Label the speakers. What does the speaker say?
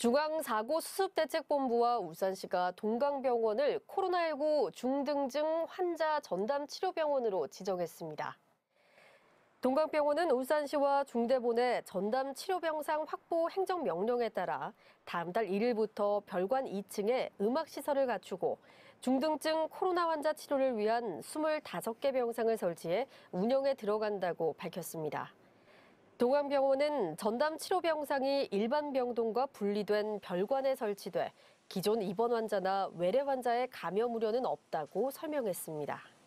Speaker 1: 중앙사고수습대책본부와 울산시가 동강병원을 코로나19 중등증 환자 전담 치료병원으로 지정했습니다. 동강병원은 울산시와 중대본의 전담 치료병상 확보 행정명령에 따라 다음 달 1일부터 별관 2층에 음악시설을 갖추고 중등증 코로나 환자 치료를 위한 25개 병상을 설치해 운영에 들어간다고 밝혔습니다. 동암병원은 전담 치료 병상이 일반 병동과 분리된 별관에 설치돼 기존 입원 환자나 외래 환자의 감염 우려는 없다고 설명했습니다.